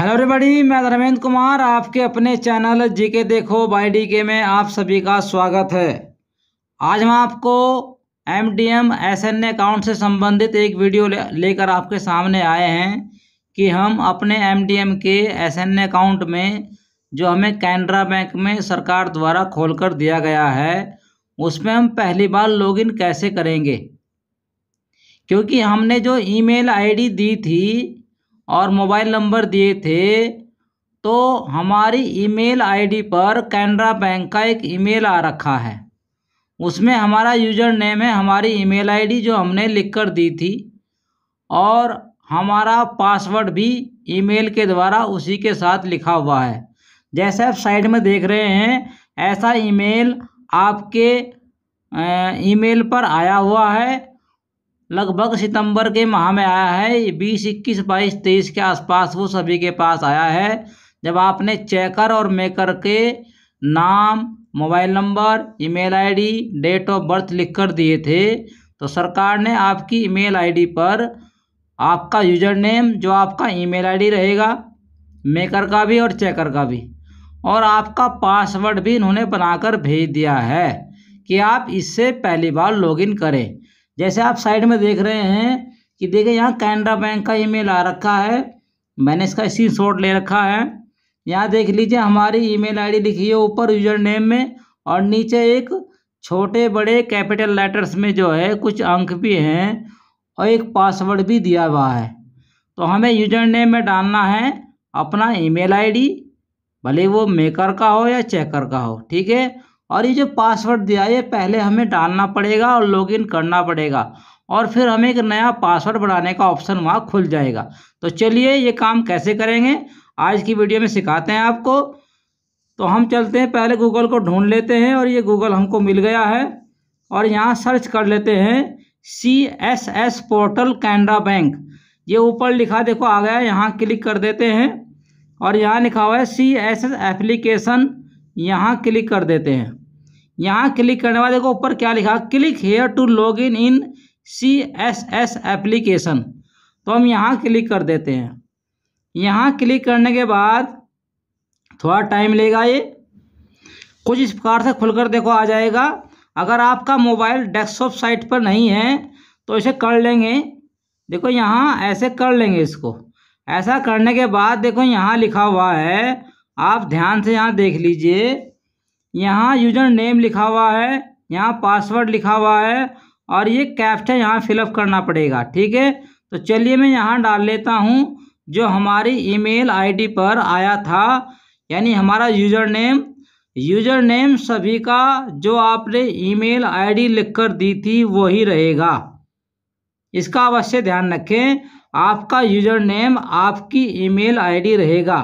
hello everybody मैं धर्मेंद्र कुमार आपके अपने चैनल जीके देखो बाई डी के में आप सभी का स्वागत है आज हम आपको M D M S N account से संबंधित एक वीडियो लेकर ले आपके सामने आए हैं कि हम अपने एम डी एम के एस एन अकाउंट में जो हमें कैनरा बैंक में सरकार द्वारा खोल कर दिया गया है उसमें हम पहली बार लॉग कैसे करेंगे क्योंकि हमने जो ई मेल दी थी और मोबाइल नंबर दिए थे तो हमारी ईमेल आईडी पर कैनरा बैंक का एक ईमेल आ रखा है उसमें हमारा यूजर नेम है हमारी ईमेल आईडी जो हमने लिख कर दी थी और हमारा पासवर्ड भी ईमेल के द्वारा उसी के साथ लिखा हुआ है जैसे आप साइड में देख रहे हैं ऐसा ईमेल आपके ईमेल पर आया हुआ है लगभग सितंबर के माह में आया है बीस इक्कीस बाईस तेईस के आसपास वो सभी के पास आया है जब आपने चेकर और मेकर के नाम mobile number email ID, date of birth लिख कर दिए थे तो सरकार ने आपकी ईमेल आईडी पर आपका यूजर नेम जो आपका ईमेल आईडी रहेगा मेकर का भी और चेकर का भी और आपका पासवर्ड भी इन्होंने बनाकर भेज दिया है कि आप इससे पहली बार लॉगिन करें जैसे आप साइड में देख रहे हैं कि देखिए यहाँ कैनरा बैंक का ईमेल आ रखा है मैंने इसका स्क्रीनशॉट ले रखा है यहाँ देख लीजिए हमारी ईमेल आईडी लिखी है ऊपर यूजर नेम में और नीचे एक छोटे बड़े कैपिटल लेटर्स में जो है कुछ अंक भी हैं और एक पासवर्ड भी दिया हुआ है तो हमें यूजर नेम में डालना है अपना ईमेल आईडी भले वो मेकर का हो या चेकर का हो ठीक है और ये जो पासवर्ड दिया है ये पहले हमें डालना पड़ेगा और लॉगिन करना पड़ेगा और फिर हमें एक नया पासवर्ड बनाने का ऑप्शन वहाँ खुल जाएगा तो चलिए ये काम कैसे करेंगे आज की वीडियो में सिखाते हैं आपको तो हम चलते हैं पहले गूगल को ढूंढ लेते हैं और ये गूगल हमको मिल गया है और यहाँ सर्च कर लेते हैं C S S portal Canara bank ये ऊपर लिखा देखो आ गया यहाँ क्लिक कर देते हैं और यहाँ लिखा हुआ है सी एस एस एप्लीकेशन यहाँ क्लिक कर देते हैं यहाँ क्लिक करने बाद देखो ऊपर क्या लिखा click here to log in in C S S application तो हम यहाँ क्लिक कर देते हैं यहाँ क्लिक करने के बाद थोड़ा टाइम लेगा ये कुछ इस प्रकार से खुलकर देखो आ जाएगा अगर आपका मोबाइल डेस्कटॉप साइट पर नहीं है तो इसे कर लेंगे देखो यहाँ ऐसे कर लेंगे इसको ऐसा करने के बाद देखो यहाँ लिखा हुआ है आप ध्यान से यहाँ देख लीजिए यहाँ यूजर नेम लिखा हुआ है यहाँ पासवर्ड लिखा हुआ है और ये कैप्चा यहाँ फिलअप करना पड़ेगा ठीक है तो चलिए मैं यहाँ डाल लेता हूँ जो हमारी ईमेल आईडी पर आया था यानी हमारा यूजर नेम यूजर नेम सभी का जो आपने ईमेल आईडी लिखकर दी थी वही रहेगा इसका अवश्य ध्यान रखें आपका यूजर नेम आपकी ईमेल आईडी रहेगा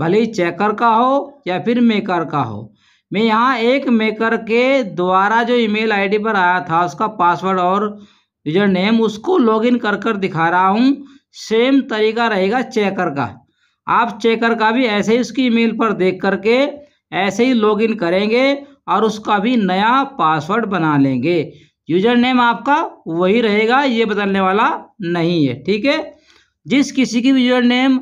भले ही चेकर का हो या फिर मेकर का हो मैं यहाँ एक मेकर के द्वारा जो ईमेल आईडी पर आया था उसका पासवर्ड और यूजर नेम उसको लॉगिन कर कर दिखा रहा हूँ सेम तरीका रहेगा चेकर का आप चेकर का भी ऐसे ही उसकी ईमेल पर देख करके ऐसे ही लॉगिन करेंगे और उसका भी नया पासवर्ड बना लेंगे यूजर नेम आपका वही रहेगा ये बदलने वाला नहीं है ठीक है जिस किसी की यूजर नेम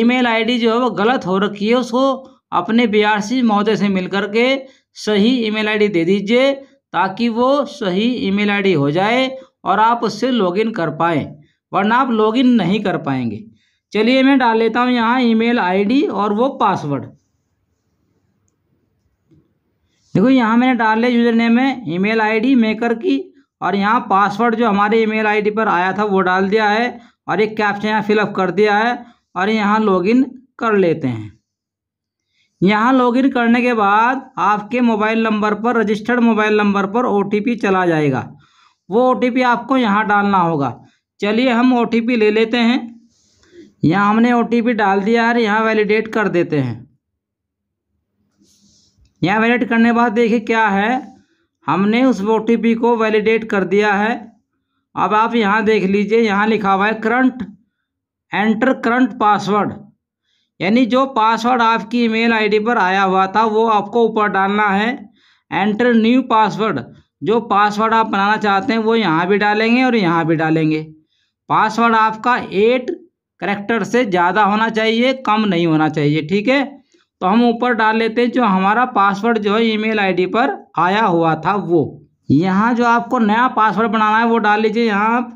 ईमेल आईडी जो है वो गलत हो रखी है उसको अपने बी महोदय से मिलकर के सही ईमेल आईडी दे दीजिए ताकि वो सही ईमेल आईडी हो जाए और आप उससे लॉगिन कर पाएँ वरना आप लॉगिन नहीं कर पाएंगे चलिए मैं डाल लेता हूँ यहाँ ईमेल आईडी और वो पासवर्ड देखो यहाँ मैंने डाल लिया यूजर नेम है ईमेल आईडी मेकर की और यहाँ पासवर्ड जो हमारे ईमेल आईडी पर आया था वो डाल दिया है और एक कैप्चा यहाँ फिलअप कर दिया है और यहाँ लॉगिन कर लेते हैं यहाँ लॉगिन करने के बाद आपके मोबाइल नंबर पर रजिस्टर्ड मोबाइल नंबर पर ओ चला जाएगा वो ओ आपको यहाँ डालना होगा चलिए हम ओ ले लेते हैं यहाँ हमने ओ डाल दिया है यहाँ वैलिडेट कर देते हैं यहाँ वैलिडेट करने के बाद देखिए क्या है हमने उस ओ को वैलिडेट कर दिया है अब आप यहाँ देख लीजिए यहाँ लिखा हुआ है करंट एंटर करंट पासवर्ड यानी जो पासवर्ड आपकी ईमेल आईडी पर आया हुआ था वो आपको ऊपर डालना है एंटर न्यू पासवर्ड जो पासवर्ड आप बनाना चाहते हैं वो यहाँ भी डालेंगे और यहाँ भी डालेंगे पासवर्ड आपका एट करेक्टर से ज़्यादा होना चाहिए कम नहीं होना चाहिए ठीक है तो हम ऊपर डाल लेते हैं जो हमारा पासवर्ड जो है ईमेल आईडी पर आया हुआ था वो यहाँ जो आपको नया पासवर्ड बनाना है वो डाल लीजिए यहाँ आप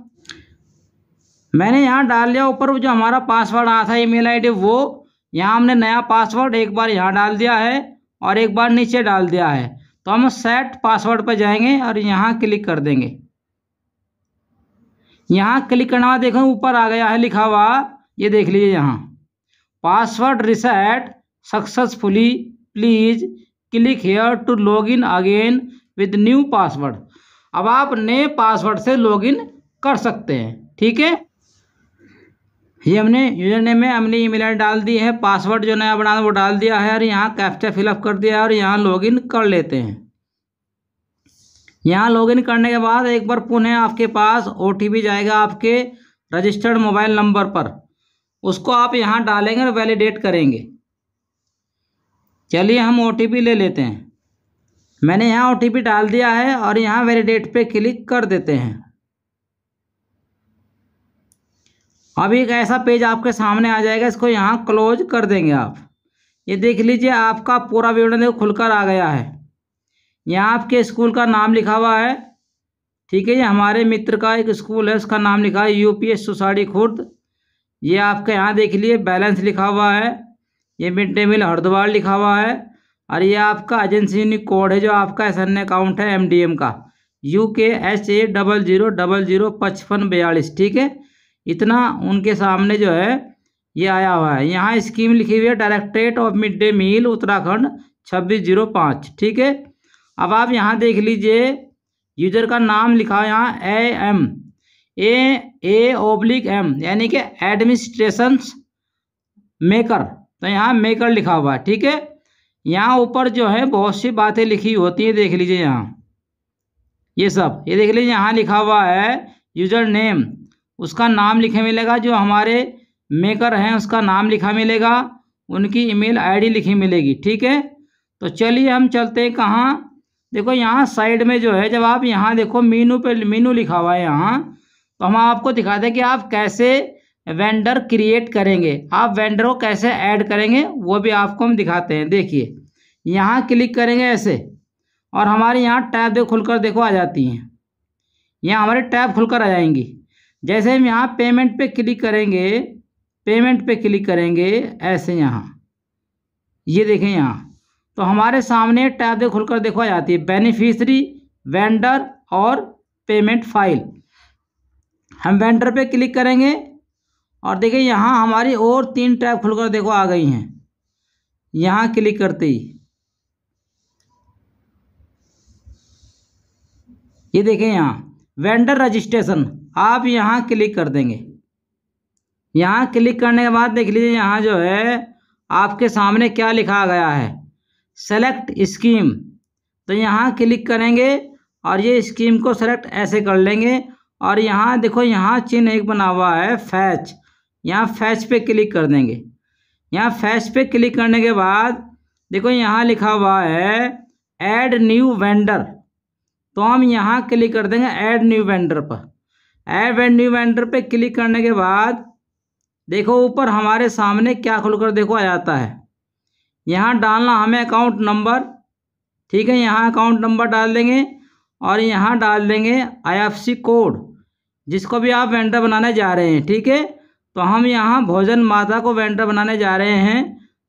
मैंने यहाँ डाल लिया ऊपर जो हमारा पासवर्ड आया था ईमेल आईडी वो यहाँ हमने नया पासवर्ड एक बार यहाँ डाल दिया है और एक बार नीचे डाल दिया है तो हम सेट पासवर्ड पर जाएंगे और यहाँ क्लिक कर देंगे यहाँ क्लिक करने वाला देखो ऊपर आ गया है लिखा हुआ ये देख लीजिए यहाँ password reset successfully please click here to log in again with new password अब आप नए पासवर्ड से इन कर सकते हैं ठीक है ये हमने यूजर नेम में हमने ईमेल मेल डाल दी है पासवर्ड जो नया बना वो डाल दिया है और यहाँ कैप्चा फिलअप कर दिया है और यहाँ लॉगिन कर लेते हैं यहाँ लॉगिन करने के बाद एक बार पुनः आपके पास ओ जाएगा आपके रजिस्टर्ड मोबाइल नंबर पर उसको आप यहाँ डालेंगे और वैलिडेट करेंगे चलिए हम ओ ले लेते हैं मैंने यहाँ ओ डाल दिया है और यहाँ वैलिडेट पे क्लिक कर देते हैं अब एक ऐसा पेज आपके सामने आ जाएगा इसको यहाँ क्लोज कर देंगे आप ये देख लीजिए आपका पूरा विवरण देखो खुलकर आ गया है यहाँ आपके स्कूल का नाम लिखा हुआ है ठीक है ये हमारे मित्र का एक स्कूल है उसका नाम लिखा है U P S Susadi Khurd ये आपके यहाँ देख लिए बैलेंस लिखा हुआ है ये मिड डे मील हरिद्वार लिखा हुआ है और ये आपका एजेंसी यूनिक कोड है जो आपका एस अकाउंट है एम का U K S A double zero double zero पचपन बयालीस ठीक है इतना उनके सामने जो है ये आया हुआ है यहाँ स्कीम लिखी हुई है directorate of mid day meal Uttarakhand छब्बीस जीरो पाँच ठीक है अब आप यहाँ देख लीजिए यूजर का नाम लिखा है यहाँ A M A A oblique M यानी कि एडमिनिस्ट्रेशन मेकर तो यहाँ मेकर लिखा हुआ है ठीक है यहाँ ऊपर जो है बहुत सी बातें लिखी होती हैं देख लीजिए यहाँ ये सब ये देख लीजिए यहाँ लिखा हुआ है यूजर नेम उसका नाम लिखे मिलेगा जो हमारे मेकर हैं उसका नाम लिखा मिलेगा उनकी ईमेल आईडी लिखी मिलेगी ठीक है तो चलिए हम चलते हैं कहाँ देखो यहाँ साइड में जो है जब आप यहाँ देखो मीनू पे मीनू लिखा हुआ है यहाँ तो हम आपको दिखाते हैं कि आप कैसे वेंडर क्रिएट करेंगे आप वेंडर को कैसे ऐड करेंगे वो भी आपको हम दिखाते हैं देखिए यहाँ क्लिक करेंगे ऐसे और हमारे यहाँ टैब देखो खुलकर देखो आ जाती हैं यहाँ हमारे टैब खुलकर आ जाएंगी जैसे हम यहाँ पेमेंट पे क्लिक करेंगे पेमेंट पे क्लिक करेंगे ऐसे यहाँ ये देखें यहाँ तो हमारे सामने टैब खुलकर देखो आ जाती है बेनिफिशरी वेंडर और पेमेंट फाइल हम वेंडर पे क्लिक करेंगे और देखिए यहाँ हमारी और तीन टैब खुलकर देखो आ गई हैं यहाँ क्लिक करते ही ये देखें यहाँ वेंडर रजिस्ट्रेशन आप यहाँ क्लिक कर देंगे यहाँ क्लिक करने के बाद देख लीजिए यहाँ जो है आपके सामने क्या लिखा गया है सेलेक्ट स्कीम तो यहाँ क्लिक करेंगे और ये स्कीम को सेलेक्ट ऐसे कर लेंगे और यहाँ देखो यहाँ चिन्ह एक बना हुआ है फैच यहाँ फैच पे क्लिक कर देंगे यहाँ फैच पे क्लिक करने के बाद देखो यहाँ लिखा हुआ है ऐड न्यू वेंडर तो हम यहाँ क्लिक कर देंगे ऐड न्यू वेंडर पर ऐप एंड न्यू वेंडर पे क्लिक करने के बाद देखो ऊपर हमारे सामने क्या खुलकर देखो आ जाता है यहाँ डालना हमें अकाउंट नंबर ठीक है यहाँ अकाउंट नंबर डाल देंगे और यहाँ डाल देंगे आई कोड जिसको भी आप वेंडर बनाने जा रहे हैं ठीक है तो हम यहाँ भोजन माता को वेंडर बनाने जा रहे हैं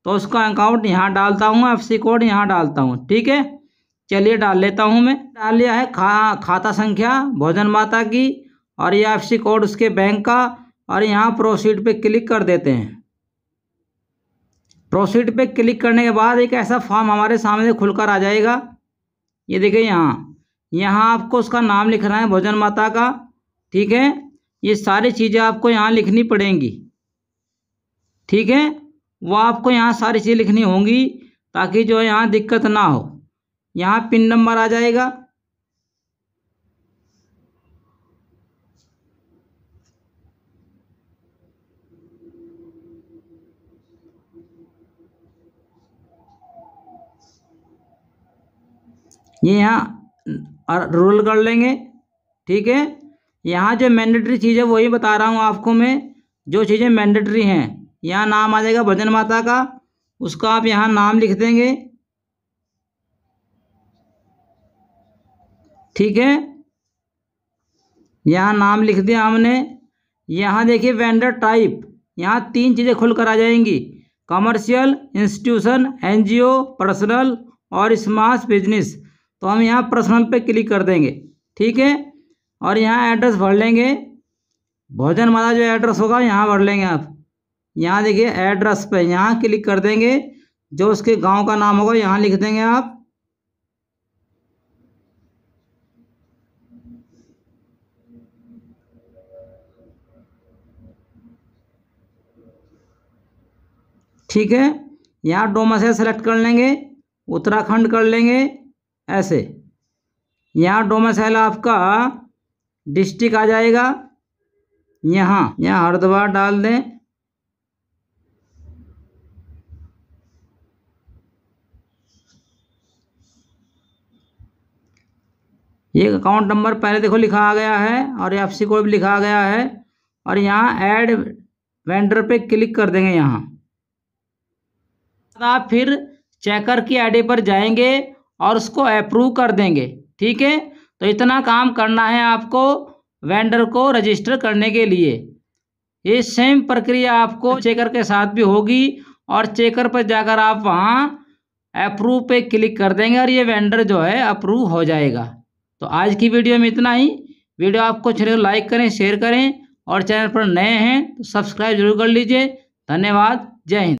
तो उसका अकाउंट यहाँ डालता हूँ एफ कोड यहाँ डालता हूँ ठीक है चलिए डाल लेता हूँ मैं डाल लिया है खा खाता संख्या भोजन माता की और ये एफ कोड उसके बैंक का और यहाँ प्रोसीड पे क्लिक कर देते हैं प्रोसीड पे क्लिक करने के बाद एक ऐसा फॉर्म हमारे सामने खुलकर आ जाएगा ये देखिए यहाँ यहाँ आपको उसका नाम लिखना है भोजन माता का ठीक है ये सारी चीज़ें आपको यहाँ लिखनी पड़ेंगी ठीक है वो आपको यहाँ सारी चीज़ें लिखनी होंगी ताकि जो यहाँ दिक्कत ना हो यहाँ पिन नंबर आ जाएगा ये यहाँ रूल कर लेंगे ठीक है यहाँ जो मैंडेटरी चीज़ है वही बता रहा हूँ आपको मैं जो चीज़ें मैंडेटरी हैं यहाँ नाम आ जाएगा भजन माता का उसका आप यहाँ नाम लिख देंगे ठीक है यहाँ नाम लिख दिया हमने यहाँ देखिए वेंडर टाइप यहाँ तीन चीज़ें खुलकर आ जाएंगी कमर्शियल इंस्टीट्यूशन एनजीओ पर्सनल और स्मार्ट बिजनेस तो हम यहाँ पर्सनल पे क्लिक कर देंगे ठीक है और यहाँ एड्रेस भर लेंगे भोजन माला जो एड्रेस होगा यहाँ भर लेंगे आप यहाँ देखिए एड्रेस पे यहाँ क्लिक कर देंगे जो उसके गांव का नाम होगा यहाँ लिख देंगे आप ठीक है यहाँ डोमा से सेलेक्ट कर लेंगे उत्तराखंड कर लेंगे ऐसे यहाँ डोमासाइल आपका डिस्ट्रिक्ट आ जाएगा यहाँ यहाँ हरिद्वार डाल दें ये अकाउंट नंबर पहले देखो लिखा आ गया है और एफ सी को भी लिखा आ गया है और यहाँ ऐड वेंडर पे क्लिक कर देंगे यहाँ आप फिर चेकर की आईडी पर जाएंगे और उसको अप्रूव कर देंगे ठीक है तो इतना काम करना है आपको वेंडर को रजिस्टर करने के लिए ये सेम प्रक्रिया आपको चेकर के साथ भी होगी और चेकर पर जाकर आप वहाँ अप्रूव पे क्लिक कर देंगे और ये वेंडर जो है अप्रूव हो जाएगा तो आज की वीडियो में इतना ही वीडियो आपको चैनल लाइक तो करें शेयर करें और चैनल पर नए हैं तो सब्सक्राइब जरूर कर लीजिए धन्यवाद जय हिंद